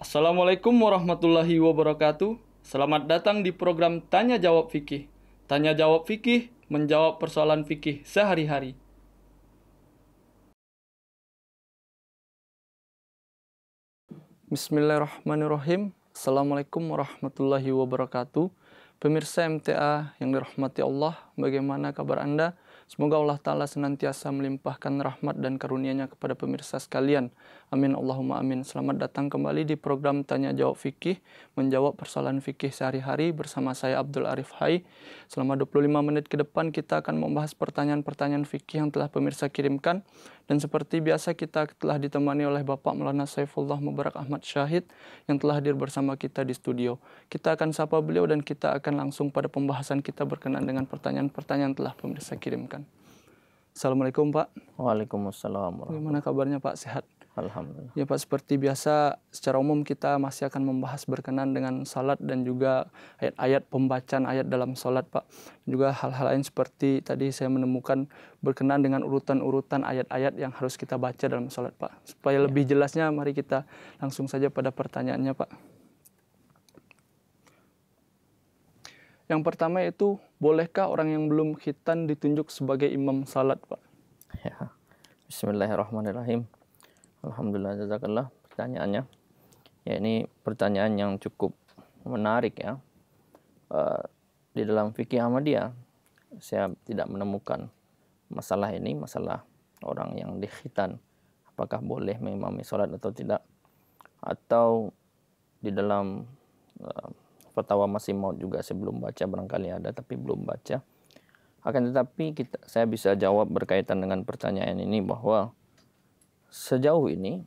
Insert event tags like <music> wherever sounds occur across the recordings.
Assalamualaikum warahmatullahi wabarakatuh. Selamat datang di program Tanya Jawab Fikih. Tanya Jawab Fikih menjawab persoalan fikih sehari-hari. Bismillahirrahmanirrahim. Assalamualaikum warahmatullahi wabarakatuh. Pemirsa MTA yang dirahmati Allah, bagaimana kabar Anda? Semoga Allah Ta'ala senantiasa melimpahkan rahmat dan karunia-Nya kepada pemirsa sekalian. Amin Allahumma amin. Selamat datang kembali di program Tanya Jawab Fikih, menjawab persoalan fikih sehari-hari bersama saya Abdul Arif Hai. Selama 25 menit ke depan kita akan membahas pertanyaan-pertanyaan fikih yang telah pemirsa kirimkan dan seperti biasa kita telah ditemani oleh Bapak Maulana Saifullah Mubarak Ahmad Syahid yang telah hadir bersama kita di studio. Kita akan sapa beliau dan kita akan langsung pada pembahasan kita berkenaan dengan pertanyaan-pertanyaan telah pemirsa kirimkan. Assalamualaikum Pak. Waalaikumsalam. Gimana kabarnya Pak? Sehat? Alhamdulillah. Ya Pak, seperti biasa secara umum kita masih akan membahas berkenan dengan salat dan juga ayat-ayat pembacaan ayat dalam salat Pak. juga hal-hal lain seperti tadi saya menemukan berkenan dengan urutan-urutan ayat-ayat yang harus kita baca dalam salat Pak. Supaya ya. lebih jelasnya mari kita langsung saja pada pertanyaannya Pak. Yang pertama itu bolehkah orang yang belum khitan ditunjuk sebagai imam salat Pak? Ya. Bismillahirrahmanirrahim. Alhamdulillah jazakallah pertanyaannya. Ya ini pertanyaan yang cukup menarik ya. Uh, di dalam fikih Ahmadiyah saya tidak menemukan masalah ini, masalah orang yang dikhitan apakah boleh mengimami sholat atau tidak atau di dalam uh, fatwa masih mau juga saya belum baca barangkali ada tapi belum baca akan tetapi kita, saya bisa jawab berkaitan dengan pertanyaan ini bahwa sejauh ini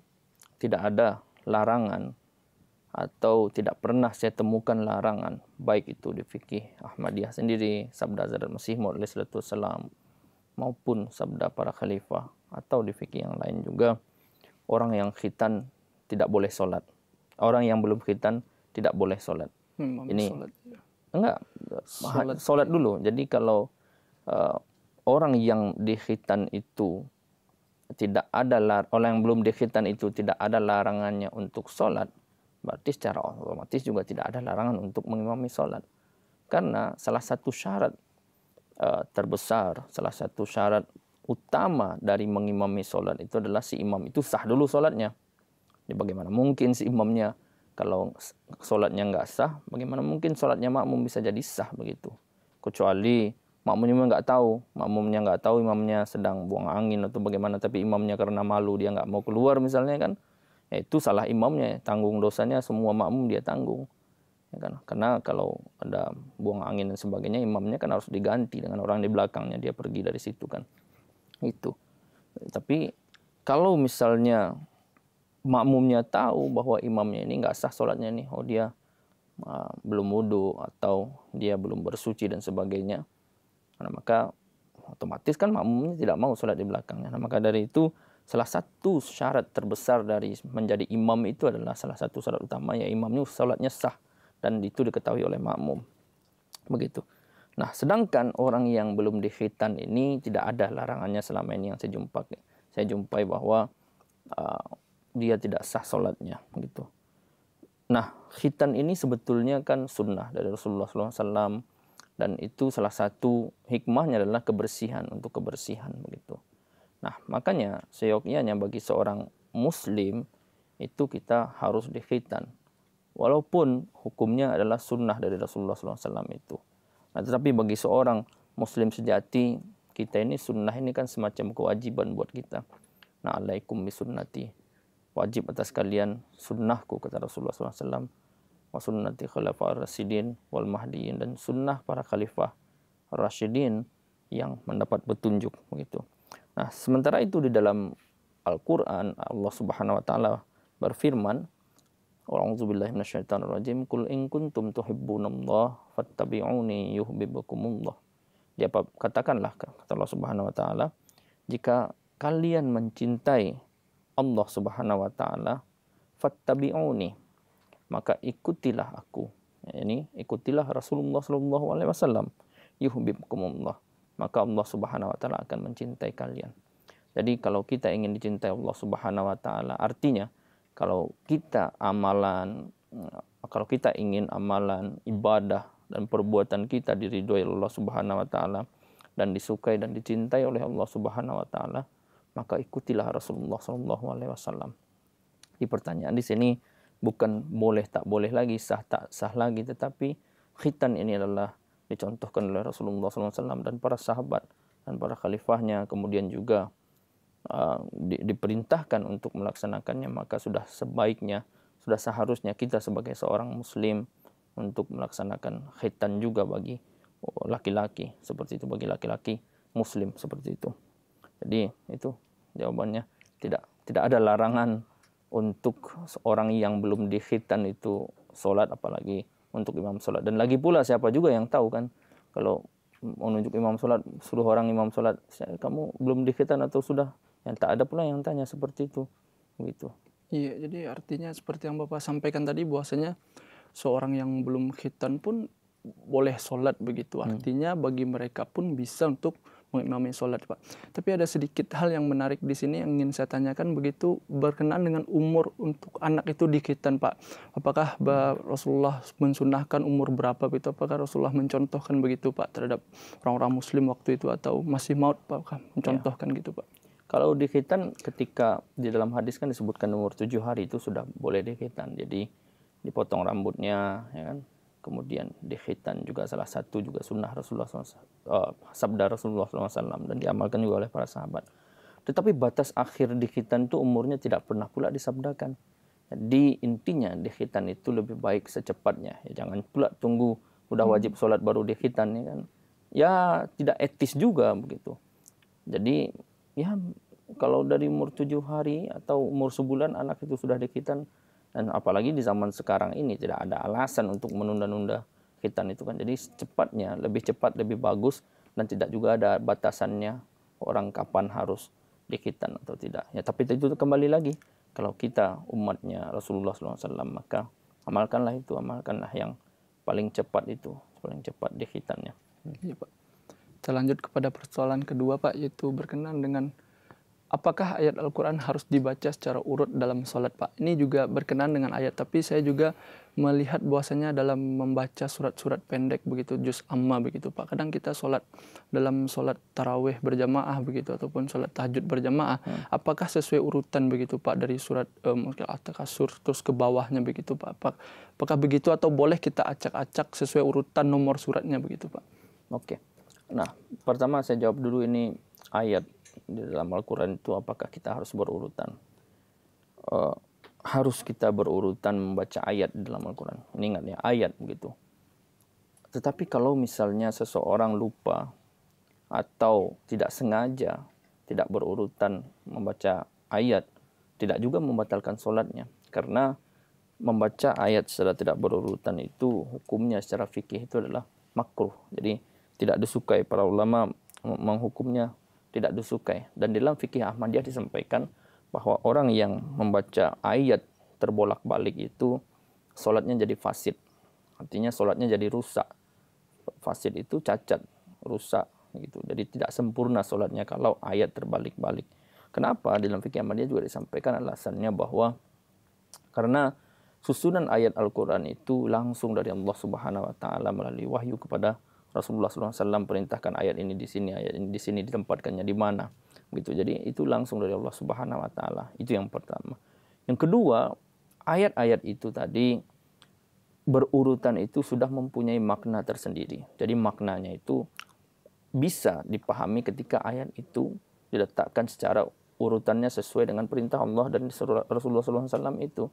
tidak ada larangan atau tidak pernah saya temukan larangan baik itu di fikih Ahmadiyah sendiri, sabda Zarat Masih Maud Salam maupun sabda para khalifah atau di fikih yang lain juga orang yang khitan tidak boleh sholat. Orang yang belum khitan tidak boleh sholat. Hmm, Ini sholat. Ya. enggak sholat. sholat dulu. Jadi kalau uh, orang yang di khitan itu tidak ada lar orang yang belum dikhitan itu tidak ada larangannya untuk sholat, berarti secara otomatis juga tidak ada larangan untuk mengimami sholat. Karena salah satu syarat uh, terbesar, salah satu syarat utama dari mengimami sholat itu adalah si imam itu sah dulu sholatnya. Jadi bagaimana mungkin si imamnya kalau sholatnya nggak sah, bagaimana mungkin sholatnya makmum bisa jadi sah begitu? Kecuali makmumnya nggak tahu, makmumnya nggak tahu imamnya sedang buang angin atau bagaimana, tapi imamnya karena malu dia nggak mau keluar misalnya kan, ya itu salah imamnya, tanggung dosanya semua makmum dia tanggung. Ya kan? Karena kalau ada buang angin dan sebagainya, imamnya kan harus diganti dengan orang di belakangnya, dia pergi dari situ kan. Itu. Tapi kalau misalnya makmumnya tahu bahwa imamnya ini nggak sah sholatnya nih, oh dia uh, belum wudhu atau dia belum bersuci dan sebagainya, Nah, maka otomatis kan makmumnya tidak mau sholat di belakangnya. Nah, maka dari itu salah satu syarat terbesar dari menjadi imam itu adalah salah satu syarat utama ya imamnya sholatnya sah dan itu diketahui oleh makmum. Begitu. Nah, sedangkan orang yang belum dihitan ini tidak ada larangannya selama ini yang saya jumpai. Saya jumpai bahwa uh, dia tidak sah sholatnya gitu. Nah, khitan ini sebetulnya kan sunnah dari Rasulullah SAW dan itu salah satu hikmahnya adalah kebersihan untuk kebersihan begitu. Nah, makanya yang bagi seorang muslim itu kita harus dikhitan. Walaupun hukumnya adalah sunnah dari Rasulullah SAW itu. Nah, tetapi bagi seorang muslim sejati, kita ini sunnah ini kan semacam kewajiban buat kita. Nah, alaikum bisunnati. Wajib atas kalian sunnahku, kata Rasulullah SAW wa sunnati khulafah rasidin wal mahdiin dan sunnah para khalifah Rasidin yang mendapat petunjuk begitu. Nah, sementara itu di dalam Al-Qur'an Allah Subhanahu wa taala berfirman A'udzubillahi minasyaitonir rajim. Qul in kuntum tuhibbunallah fattabi'uni yuhibbukumullah. Dia katakanlah kata Allah Subhanahu wa taala, jika kalian mencintai Allah Subhanahu wa taala, fattabi'uni maka ikutilah aku. Ini ikutilah Rasulullah SAW Alaihi Wasallam. Yuhibbukumullah. Maka Allah Subhanahu Wa Taala akan mencintai kalian. Jadi kalau kita ingin dicintai Allah Subhanahu Wa Taala, artinya kalau kita amalan, eh, kalau kita ingin amalan ibadah dan perbuatan kita diridhoi Allah Subhanahu Wa Taala dan disukai dan dicintai oleh Allah Subhanahu Wa Taala, maka ikutilah Rasulullah SAW Alaihi Wasallam. Di pertanyaan di sini bukan boleh tak boleh lagi, sah tak sah lagi. Tetapi khitan ini adalah dicontohkan oleh Rasulullah SAW dan para sahabat dan para khalifahnya. Kemudian juga uh, di, diperintahkan untuk melaksanakannya. Maka sudah sebaiknya, sudah seharusnya kita sebagai seorang muslim untuk melaksanakan khitan juga bagi laki-laki. Seperti itu bagi laki-laki muslim seperti itu. Jadi itu jawabannya tidak tidak ada larangan untuk seorang yang belum dihitan itu sholat apalagi untuk imam sholat dan lagi pula siapa juga yang tahu kan kalau menunjuk imam sholat suruh orang imam sholat kamu belum dihitan atau sudah yang tak ada pula yang tanya seperti itu gitu iya jadi artinya seperti yang bapak sampaikan tadi bahwasanya seorang yang belum khitan pun boleh sholat begitu hmm. artinya hmm. bagi mereka pun bisa untuk mengimami sholat Pak. Tapi ada sedikit hal yang menarik di sini yang ingin saya tanyakan begitu berkenaan dengan umur untuk anak itu di Pak. Apakah Rasulullah mensunahkan umur berapa begitu? Apakah Rasulullah mencontohkan begitu Pak terhadap orang-orang muslim waktu itu atau masih maut Pak ya. mencontohkan ya. gitu Pak? Kalau di ketika di dalam hadis kan disebutkan umur tujuh hari itu sudah boleh di Jadi dipotong rambutnya ya kan kemudian di khitan juga salah satu juga sunnah Rasulullah SAW, uh, eh, sabda Rasulullah SAW dan diamalkan juga oleh para sahabat. Tetapi batas akhir di khitan itu umurnya tidak pernah pula disabdakan. Di intinya di khitan itu lebih baik secepatnya. Ya, jangan pula tunggu udah hmm. wajib sholat baru di khitan ya kan. Ya tidak etis juga begitu. Jadi ya kalau dari umur tujuh hari atau umur sebulan anak itu sudah di khitan dan apalagi di zaman sekarang ini tidak ada alasan untuk menunda-nunda khitan itu kan jadi secepatnya lebih cepat lebih bagus dan tidak juga ada batasannya orang kapan harus dikhitan atau tidak ya tapi itu kembali lagi kalau kita umatnya Rasulullah SAW maka amalkanlah itu amalkanlah yang paling cepat itu paling cepat dikhitannya ya, Pak. Kita lanjut kepada persoalan kedua Pak yaitu berkenan dengan Apakah ayat Al-Quran harus dibaca secara urut dalam sholat Pak? Ini juga berkenan dengan ayat, tapi saya juga melihat bahwasanya dalam membaca surat-surat pendek begitu, juz amma begitu Pak. Kadang kita sholat dalam sholat taraweh berjamaah begitu, ataupun sholat tahajud berjamaah. Hmm. Apakah sesuai urutan begitu Pak dari surat um, kasur terus ke bawahnya begitu Pak? Apakah begitu atau boleh kita acak-acak sesuai urutan nomor suratnya begitu Pak? Oke. Nah, pertama saya jawab dulu ini ayat di dalam Al-Quran itu apakah kita harus berurutan? Uh, harus kita berurutan membaca ayat di dalam Al-Quran. Ini ingat ya, ayat begitu. Tetapi kalau misalnya seseorang lupa atau tidak sengaja, tidak berurutan membaca ayat, tidak juga membatalkan sholatnya. Karena membaca ayat secara tidak berurutan itu hukumnya secara fikih itu adalah makruh. Jadi tidak disukai para ulama menghukumnya tidak disukai. Dan dalam fikih Ahmadiyah disampaikan bahwa orang yang membaca ayat terbolak-balik itu sholatnya jadi fasid. Artinya sholatnya jadi rusak. Fasid itu cacat, rusak gitu. Jadi tidak sempurna sholatnya kalau ayat terbalik-balik. Kenapa? Dalam fikih Ahmadiyah juga disampaikan alasannya bahwa karena susunan ayat Al-Quran itu langsung dari Allah Subhanahu wa Ta'ala melalui wahyu kepada Rasulullah SAW perintahkan ayat ini di sini, ayat ini di sini ditempatkannya di mana. Gitu. Jadi itu langsung dari Allah Subhanahu wa taala. Itu yang pertama. Yang kedua, ayat-ayat itu tadi berurutan itu sudah mempunyai makna tersendiri. Jadi maknanya itu bisa dipahami ketika ayat itu diletakkan secara urutannya sesuai dengan perintah Allah dan Rasulullah SAW itu.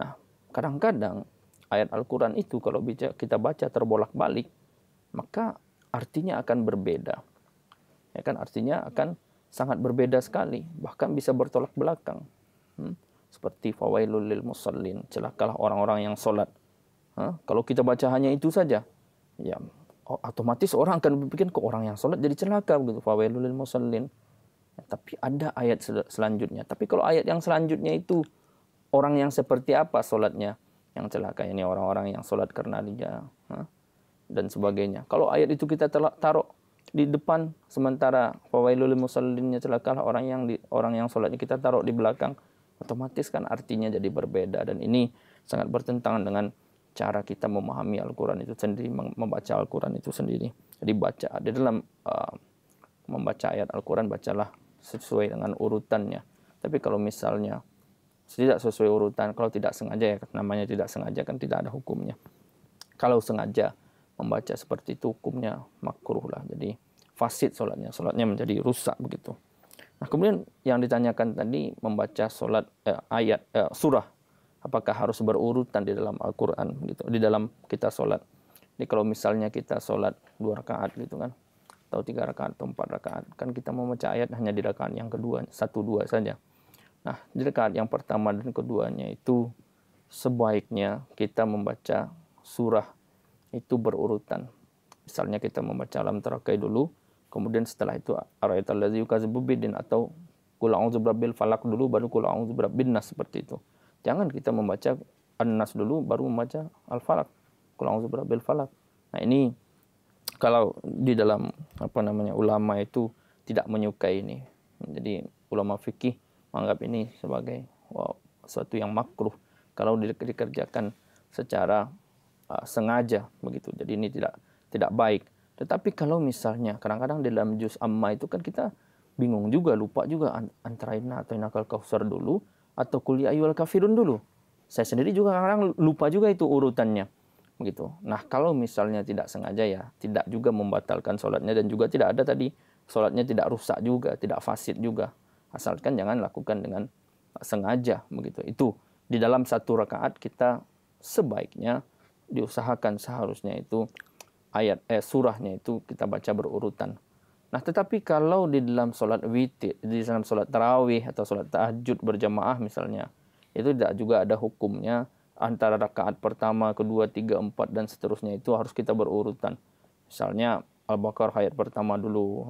Nah, kadang-kadang ayat Al-Quran itu kalau kita baca terbolak-balik, maka artinya akan berbeda. Ya kan artinya akan sangat berbeda sekali, bahkan bisa bertolak belakang. Hmm? Seperti fawailul lil musallin, celakalah orang-orang yang sholat. Kalau kita baca hanya itu saja, ya otomatis orang akan berpikir ke orang yang sholat jadi celaka begitu. Fawailul lil musallin. Ya, tapi ada ayat sel selanjutnya. Tapi kalau ayat yang selanjutnya itu orang yang seperti apa sholatnya yang celaka ini orang-orang yang sholat karena dia dan sebagainya. Kalau ayat itu kita taruh di depan sementara fawailul musallinnya celakalah orang yang di, orang yang sholatnya kita taruh di belakang otomatis kan artinya jadi berbeda dan ini sangat bertentangan dengan cara kita memahami Al-Quran itu sendiri membaca Al-Quran itu sendiri jadi baca di dalam uh, membaca ayat Al-Quran bacalah sesuai dengan urutannya tapi kalau misalnya tidak sesuai urutan kalau tidak sengaja ya namanya tidak sengaja kan tidak ada hukumnya kalau sengaja membaca seperti itu hukumnya makruh lah. Jadi fasid solatnya, solatnya menjadi rusak begitu. Nah kemudian yang ditanyakan tadi membaca solat eh, ayat eh, surah apakah harus berurutan di dalam Al-Quran gitu di dalam kita solat. ini kalau misalnya kita solat dua rakaat gitu kan atau tiga rakaat atau empat rakaat kan kita membaca ayat hanya di rakaat yang kedua satu dua saja. Nah di rakaat yang pertama dan keduanya itu sebaiknya kita membaca surah itu berurutan. Misalnya kita membaca alam terakai dulu, kemudian setelah itu itu ladzi yukadzibu atau kul a'udzu falak dulu baru kul a'udzu nas seperti itu. Jangan kita membaca an-nas dulu baru membaca al-falak. Kul a'udzu falak. Nah, ini kalau di dalam apa namanya ulama itu tidak menyukai ini. Jadi ulama fikih menganggap ini sebagai wow, sesuatu yang makruh kalau dikerjakan secara Eh, sengaja begitu. Jadi ini tidak tidak baik. Tetapi kalau misalnya kadang-kadang dalam juz amma itu kan kita bingung juga, lupa juga antara inna atau inakal kafir dulu atau kuliah ya ayyuhal kafirun dulu. Saya sendiri juga kadang-kadang lupa juga itu urutannya. Begitu. Nah, kalau misalnya tidak sengaja ya, tidak juga membatalkan sholatnya dan juga tidak ada tadi sholatnya tidak rusak juga, tidak fasid juga. Asalkan jangan lakukan dengan sengaja begitu. Itu di dalam satu rakaat kita sebaiknya diusahakan seharusnya itu ayat eh surahnya itu kita baca berurutan. Nah, tetapi kalau di dalam solat witir, di dalam solat tarawih atau solat tahajud berjamaah misalnya, itu tidak juga ada hukumnya antara rakaat pertama, kedua, tiga, empat, dan seterusnya itu harus kita berurutan. Misalnya Al-Baqarah ayat pertama dulu,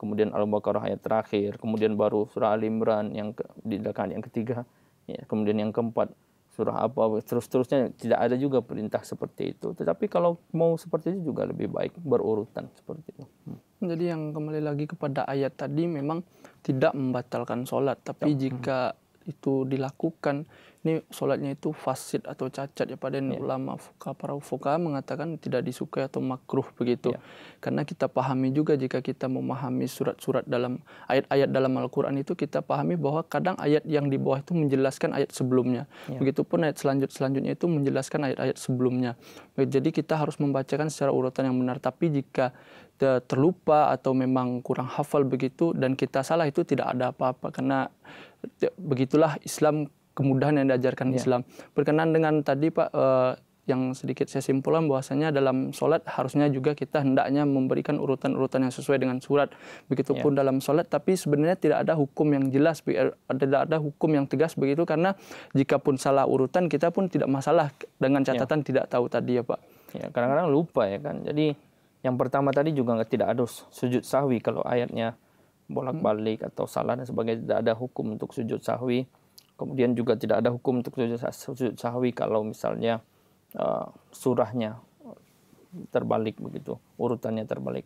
kemudian Al-Baqarah ayat terakhir, kemudian baru surah Al Imran yang di rakaat yang ketiga, ya, kemudian yang keempat surah apa terus terusnya tidak ada juga perintah seperti itu tetapi kalau mau seperti itu juga lebih baik berurutan seperti itu hmm. jadi yang kembali lagi kepada ayat tadi memang tidak membatalkan sholat tapi ya. hmm. jika itu dilakukan ini sholatnya itu fasid atau cacat ya pada yeah. ulama fuka para fuka mengatakan tidak disukai atau makruh begitu yeah. karena kita pahami juga jika kita memahami surat-surat dalam ayat-ayat dalam Al-Quran itu kita pahami bahwa kadang ayat yang di bawah itu menjelaskan ayat sebelumnya yeah. begitupun ayat selanjut selanjutnya itu menjelaskan ayat-ayat sebelumnya jadi kita harus membacakan secara urutan yang benar tapi jika terlupa atau memang kurang hafal begitu dan kita salah itu tidak ada apa-apa karena begitulah Islam kemudahan yang diajarkan yeah. Islam. Berkenan dengan tadi Pak uh, yang sedikit saya simpulkan bahwasanya dalam sholat harusnya juga kita hendaknya memberikan urutan-urutan yang sesuai dengan surat. Begitupun yeah. dalam sholat, tapi sebenarnya tidak ada hukum yang jelas, eh, tidak ada hukum yang tegas begitu karena jika pun salah urutan kita pun tidak masalah dengan ya. catatan yeah. tidak tahu tadi ya Pak. Ya, kadang-kadang lupa ya kan. Jadi yang pertama tadi juga tidak ada sujud sahwi kalau ayatnya bolak-balik atau salah dan sebagainya tidak ada hukum untuk sujud sahwi Kemudian juga tidak ada hukum untuk sujud sahwi kalau misalnya uh, surahnya terbalik begitu, urutannya terbalik.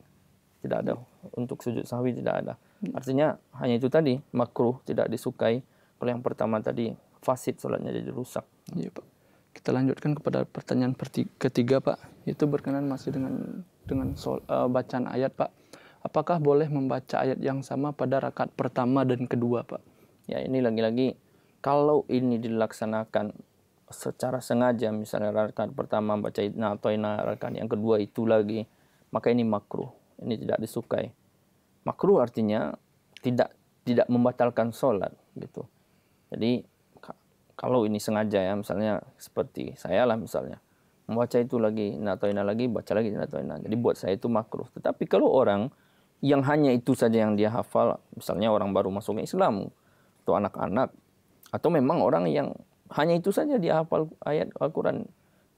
Tidak ada untuk sujud sahwi tidak ada. Hmm. Artinya hanya itu tadi makruh tidak disukai. Kalau yang pertama tadi fasid sholatnya jadi rusak. Iya pak. Kita lanjutkan kepada pertanyaan ketiga pak. Itu berkenan masih dengan dengan sol, uh, bacaan ayat pak. Apakah boleh membaca ayat yang sama pada rakaat pertama dan kedua pak? Ya ini lagi-lagi kalau ini dilaksanakan secara sengaja misalnya rakaat pertama baca nah, atau ina rakaat yang kedua itu lagi maka ini makruh ini tidak disukai makruh artinya tidak tidak membatalkan sholat gitu jadi kalau ini sengaja ya misalnya seperti saya lah misalnya membaca itu lagi ina atau ina lagi baca lagi ina atau ina. jadi buat saya itu makruh tetapi kalau orang yang hanya itu saja yang dia hafal misalnya orang baru masuk Islam atau anak-anak atau memang orang yang hanya itu saja dia hafal ayat Al-Quran.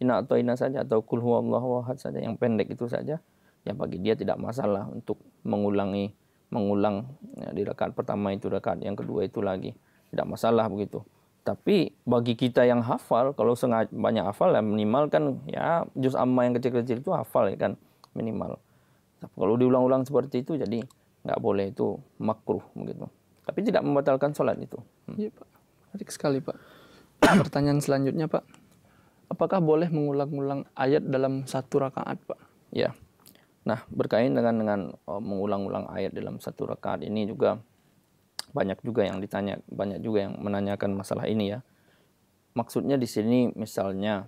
Inna atau inna saja atau kul huwallahu ahad saja yang pendek itu saja. Ya bagi dia tidak masalah untuk mengulangi mengulang ya, di rakaat pertama itu rakaat yang kedua itu lagi. Tidak masalah begitu. Tapi bagi kita yang hafal, kalau sengaja banyak hafal ya minimal kan ya juz amma yang kecil-kecil itu hafal ya kan minimal. Tapi kalau diulang-ulang seperti itu jadi nggak boleh itu makruh begitu. Tapi tidak membatalkan sholat itu. Hmm. Ya, Pak. Menarik sekali Pak. <clears throat> Pertanyaan selanjutnya Pak, apakah boleh mengulang-ulang ayat dalam satu rakaat Pak? Ya. Nah berkait dengan dengan oh, mengulang-ulang ayat dalam satu rakaat ini juga banyak juga yang ditanya, banyak juga yang menanyakan masalah ini ya. Maksudnya di sini misalnya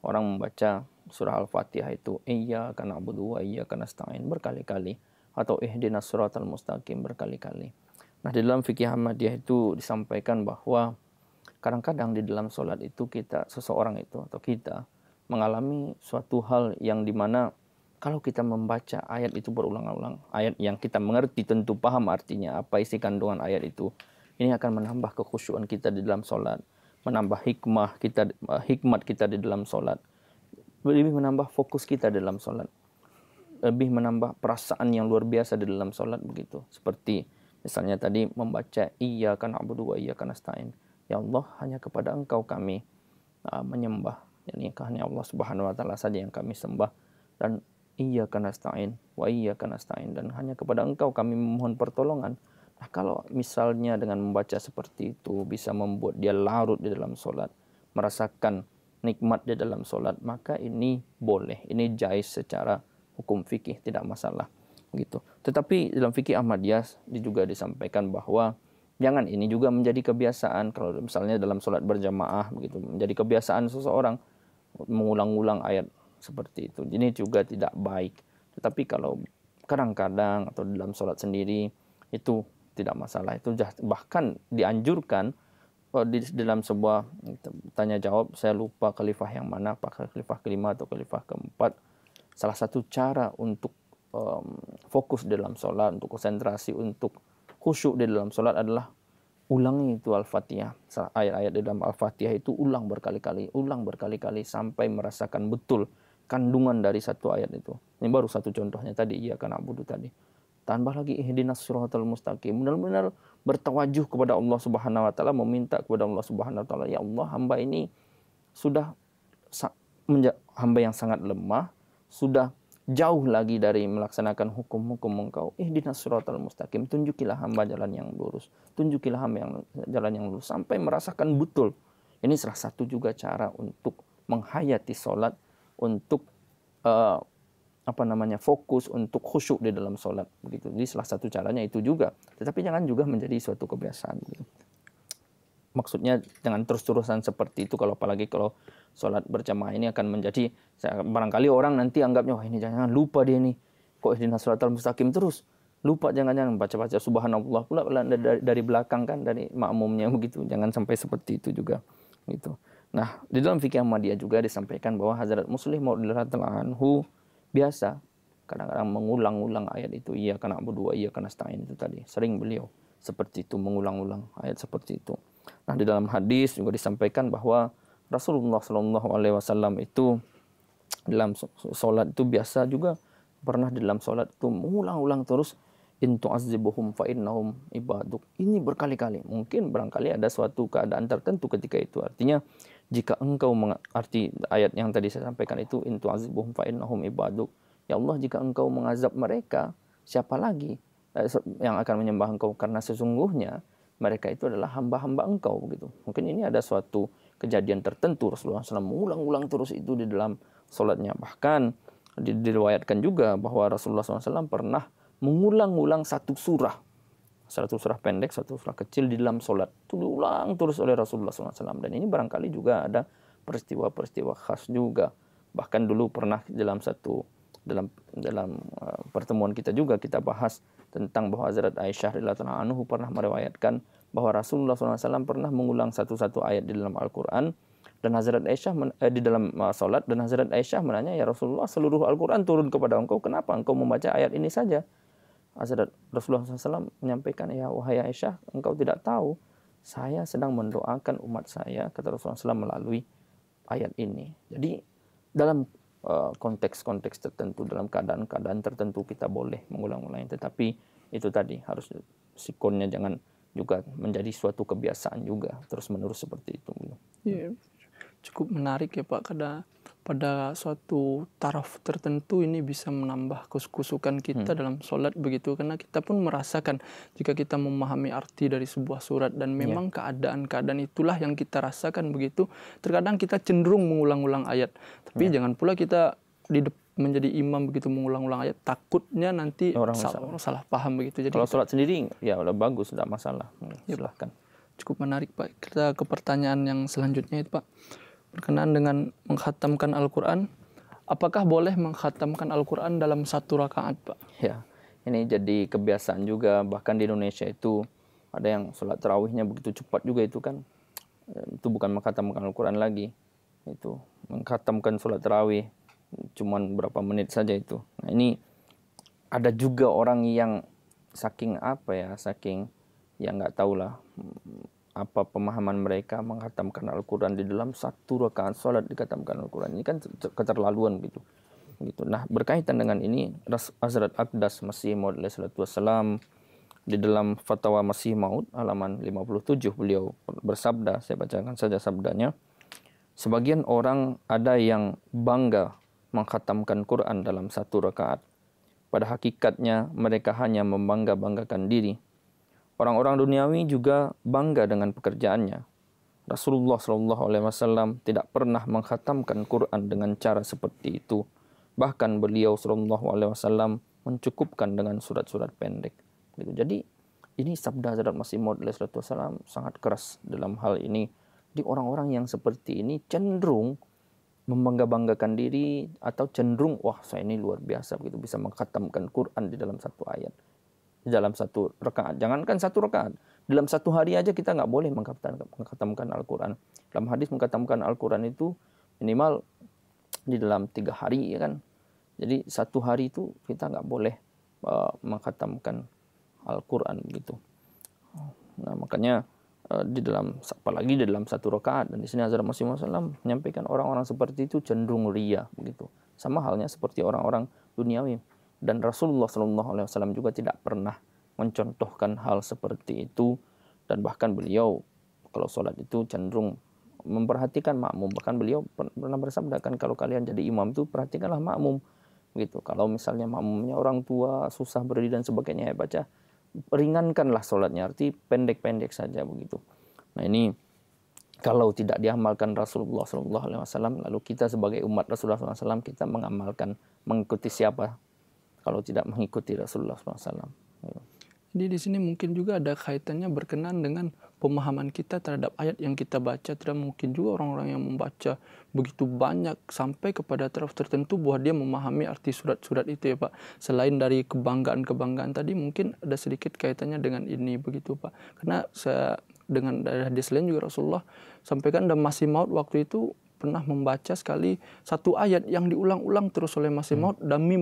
orang membaca surah Al-Fatihah itu iya karena Abu Dua, iya karena stangin berkali-kali atau ihdinas al mustaqim berkali-kali Nah, di dalam fikih Ahmadiyah itu disampaikan bahwa kadang-kadang di dalam sholat itu kita, seseorang itu atau kita mengalami suatu hal yang dimana kalau kita membaca ayat itu berulang-ulang, ayat yang kita mengerti tentu paham artinya apa isi kandungan ayat itu, ini akan menambah kekhusyuan kita di dalam sholat, menambah hikmah kita, eh, hikmat kita di dalam sholat, lebih menambah fokus kita di dalam sholat, lebih menambah perasaan yang luar biasa di dalam sholat begitu, seperti Misalnya tadi membaca iya karena abudu wa iya karena stain Ya Allah hanya kepada engkau kami uh, menyembah. Yani hanya Allah subhanahu wa ta'ala saja yang kami sembah. Dan iya karena stain wa iya karena stain Dan hanya kepada engkau kami memohon pertolongan. Nah, kalau misalnya dengan membaca seperti itu bisa membuat dia larut di dalam solat, merasakan nikmat di dalam solat, maka ini boleh, ini jais secara hukum fikih tidak masalah gitu. Tetapi dalam fikih Ahmadiyah juga disampaikan bahwa jangan ini juga menjadi kebiasaan kalau misalnya dalam sholat berjamaah begitu menjadi kebiasaan seseorang mengulang-ulang ayat seperti itu. Ini juga tidak baik. Tetapi kalau kadang-kadang atau dalam sholat sendiri itu tidak masalah. Itu bahkan dianjurkan oh, di dalam sebuah gitu, tanya jawab saya lupa khalifah yang mana apakah khalifah kelima atau khalifah keempat salah satu cara untuk um, fokus di dalam sholat, untuk konsentrasi, untuk khusyuk di dalam sholat adalah ulangi itu Al-Fatihah. Ayat-ayat di dalam Al-Fatihah itu ulang berkali-kali, ulang berkali-kali sampai merasakan betul kandungan dari satu ayat itu. Ini baru satu contohnya tadi, iya kan Abudu tadi. Tambah lagi ihdinas siratal mustaqim. Benar-benar bertawajuh kepada Allah Subhanahu wa taala, meminta kepada Allah Subhanahu wa taala, ya Allah, hamba ini sudah hamba yang sangat lemah, sudah jauh lagi dari melaksanakan hukum-hukum engkau Eh suratal mustaqim tunjukilah hamba jalan yang lurus tunjukilah hamba yang jalan yang lurus sampai merasakan betul ini salah satu juga cara untuk menghayati solat untuk uh, apa namanya fokus untuk khusyuk di dalam solat begitu jadi salah satu caranya itu juga tetapi jangan juga menjadi suatu kebiasaan maksudnya jangan terus-terusan seperti itu kalau apalagi kalau sholat berjamaah ini akan menjadi barangkali orang nanti anggapnya wah ini jangan lupa dia ini kok ihdinas siratal mustaqim terus lupa jangan-jangan baca-baca subhanallah pula dari, dari belakang kan dari makmumnya begitu jangan sampai seperti itu juga gitu nah di dalam fikih Ahmadiyah juga disampaikan bahwa Hazrat Muslim radhiyallahu anhu biasa kadang-kadang mengulang-ulang ayat itu iya karena berdua iya karena setengah itu tadi sering beliau seperti itu mengulang-ulang ayat seperti itu nah di dalam hadis juga disampaikan bahwa Rasulullah Shallallahu Alaihi Wasallam itu dalam solat itu biasa juga pernah dalam solat itu mengulang-ulang terus intu azzibuhum fa innahum ibaduk ini berkali-kali mungkin barangkali ada suatu keadaan tertentu ketika itu artinya jika engkau arti ayat yang tadi saya sampaikan itu intu azzibuhum fa innahum ibaduk ya Allah jika engkau mengazab mereka siapa lagi eh, yang akan menyembah engkau karena sesungguhnya mereka itu adalah hamba-hamba engkau begitu mungkin ini ada suatu kejadian tertentu Rasulullah SAW mengulang-ulang terus itu di dalam sholatnya. Bahkan diriwayatkan juga bahwa Rasulullah SAW pernah mengulang-ulang satu surah. Satu surah pendek, satu surah kecil di dalam sholat. Itu diulang terus oleh Rasulullah SAW. Dan ini barangkali juga ada peristiwa-peristiwa khas juga. Bahkan dulu pernah dalam satu dalam dalam eh, pertemuan kita juga kita bahas tentang bahwa Hazrat Aisyah radhiyallahu anhu pernah meriwayatkan bahwa Rasulullah SAW pernah mengulang satu-satu ayat di dalam Al-Quran dan Hazrat Aisyah eh, di dalam uh, eh, solat dan Hazrat Aisyah menanya ya Rasulullah seluruh Al-Quran turun kepada engkau kenapa engkau membaca ayat ini saja Hazrat Rasulullah SAW menyampaikan ya wahai Aisyah engkau tidak tahu saya sedang mendoakan umat saya kata Rasulullah SAW melalui ayat ini jadi dalam eh, konteks-konteks uh, tertentu dalam keadaan-keadaan tertentu kita boleh mengulang ulang tetapi itu tadi harus sikonnya jangan juga menjadi suatu kebiasaan juga terus menerus seperti itu. Yeah. Cukup menarik ya Pak karena pada suatu taraf tertentu ini bisa menambah kesukusukan kita hmm. dalam sholat begitu karena kita pun merasakan jika kita memahami arti dari sebuah surat dan iya. memang keadaan-keadaan yeah. itulah yang kita rasakan begitu terkadang kita cenderung mengulang-ulang ayat tapi yeah. jangan pula kita di depan menjadi imam begitu mengulang-ulang ayat takutnya nanti orang salah, orang salah paham begitu jadi kalau sholat sendiri ya udah bagus tidak masalah ya, silahkan cukup menarik pak kita ke pertanyaan yang selanjutnya itu pak berkenaan dengan menghatamkan Al-Quran apakah boleh menghatamkan Al-Quran dalam satu rakaat pak ya ini jadi kebiasaan juga bahkan di Indonesia itu ada yang sholat terawihnya begitu cepat juga itu kan itu bukan menghatamkan Al-Quran lagi itu menghatamkan sholat terawih cuman berapa menit saja itu nah ini ada juga orang yang saking apa ya saking ya nggak tahu lah mm, apa pemahaman mereka menghatamkan Al-Quran di dalam satu rakaat sholat dikhatamkan Al-Quran ini kan keterlaluan gitu gitu nah berkaitan dengan ini Azrat Akdas Masih Maud Wassalam di dalam fatwa Masih Maud halaman 57 beliau bersabda saya bacakan saja sabdanya sebagian orang ada yang bangga menghatamkan Quran dalam satu rakaat. Pada hakikatnya, mereka hanya membangga-banggakan diri. Orang-orang duniawi juga bangga dengan pekerjaannya. Rasulullah Shallallahu Alaihi Wasallam tidak pernah menghatamkan Quran dengan cara seperti itu. Bahkan beliau Shallallahu Alaihi Wasallam mencukupkan dengan surat-surat pendek. Gitu. Jadi ini sabda Hazrat Masih Maud Wasallam sangat keras dalam hal ini. Di orang-orang yang seperti ini cenderung membangga-banggakan diri atau cenderung wah saya ini luar biasa begitu bisa mengkhatamkan Quran di dalam satu ayat di dalam satu rekaat jangankan satu rekaat dalam satu hari aja kita nggak boleh mengkhatamkan Al-Quran dalam hadis mengkhatamkan Al-Quran itu minimal di dalam tiga hari ya kan jadi satu hari itu kita nggak boleh uh, eh, mengkhatamkan Al-Quran gitu nah makanya Eh, di dalam apalagi di dalam satu rakaat dan di sini Hazrat Masih Wasallam menyampaikan orang-orang seperti itu cenderung ria begitu sama halnya seperti orang-orang duniawi dan Rasulullah Shallallahu Alaihi Wasallam juga tidak pernah mencontohkan hal seperti itu dan bahkan beliau kalau sholat itu cenderung memperhatikan makmum bahkan beliau pernah bersabda kan kalau kalian jadi imam itu perhatikanlah makmum gitu kalau misalnya makmumnya orang tua susah berdiri dan sebagainya ya baca ringankanlah sholatnya, arti pendek-pendek saja begitu. Nah ini kalau tidak diamalkan Rasulullah Shallallahu Alaihi Wasallam, lalu kita sebagai umat Rasulullah SAW kita mengamalkan, mengikuti siapa? Kalau tidak mengikuti Rasulullah SAW. Jadi di sini mungkin juga ada kaitannya berkenan dengan pemahaman kita terhadap ayat yang kita baca. Tidak mungkin juga orang-orang yang membaca begitu banyak sampai kepada taraf tertentu bahwa dia memahami arti surat-surat itu ya Pak. Selain dari kebanggaan-kebanggaan tadi mungkin ada sedikit kaitannya dengan ini begitu Pak. Karena saya dengan dari hadis lain juga Rasulullah sampaikan dan masih maut waktu itu pernah membaca sekali satu ayat yang diulang-ulang terus oleh Mas Maud hmm. demi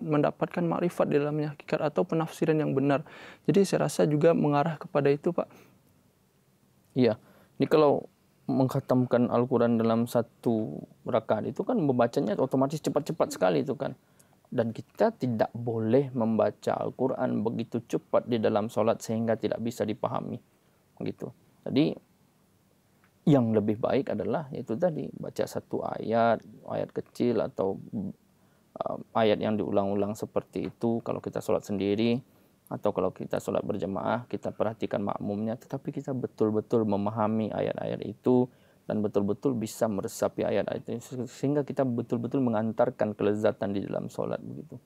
mendapatkan makrifat di dalamnya hakikat atau penafsiran yang benar. Jadi saya rasa juga mengarah kepada itu, Pak. Iya. Ini kalau menghatamkan Al-Quran dalam satu rakaat itu kan membacanya otomatis cepat-cepat sekali itu kan. Dan kita tidak boleh membaca Al-Quran begitu cepat di dalam sholat sehingga tidak bisa dipahami. Begitu. Jadi yang lebih baik adalah yaitu tadi baca satu ayat ayat kecil atau uh, ayat yang diulang-ulang seperti itu kalau kita sholat sendiri atau kalau kita sholat berjamaah kita perhatikan makmumnya tetapi kita betul-betul memahami ayat-ayat itu dan betul-betul bisa meresapi ayat-ayat itu sehingga kita betul-betul mengantarkan kelezatan di dalam sholat begitu.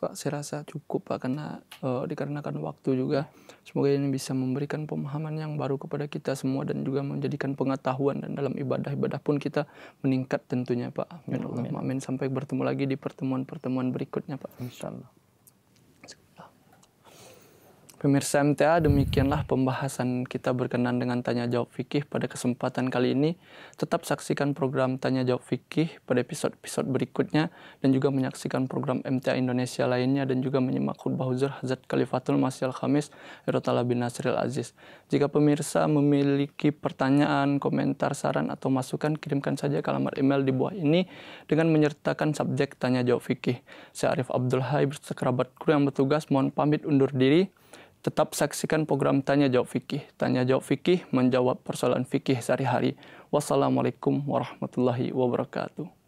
Pak. Saya rasa cukup Pak karena uh, dikarenakan waktu juga. Semoga ini bisa memberikan pemahaman yang baru kepada kita semua dan juga menjadikan pengetahuan dan dalam ibadah-ibadah pun kita meningkat tentunya Pak. Amin. Amin. Amin. Sampai bertemu lagi di pertemuan-pertemuan berikutnya Pak. Insyaallah. Pemirsa MTA, demikianlah pembahasan kita berkenan dengan Tanya Jawab Fikih pada kesempatan kali ini. Tetap saksikan program Tanya Jawab Fikih pada episode-episode berikutnya dan juga menyaksikan program MTA Indonesia lainnya dan juga menyimak khutbah uzur Hazrat Khalifatul Masih Al-Khamis Erotala bin Nasril Aziz. Jika pemirsa memiliki pertanyaan, komentar, saran, atau masukan, kirimkan saja ke alamat email di bawah ini dengan menyertakan subjek Tanya Jawab Fikih. Saya Arif Abdul Hai, bersama kru yang bertugas, mohon pamit undur diri. Tetap saksikan program Tanya Jawab Fikih. Tanya Jawab Fikih menjawab persoalan fikih sehari-hari. Wassalamualaikum warahmatullahi wabarakatuh.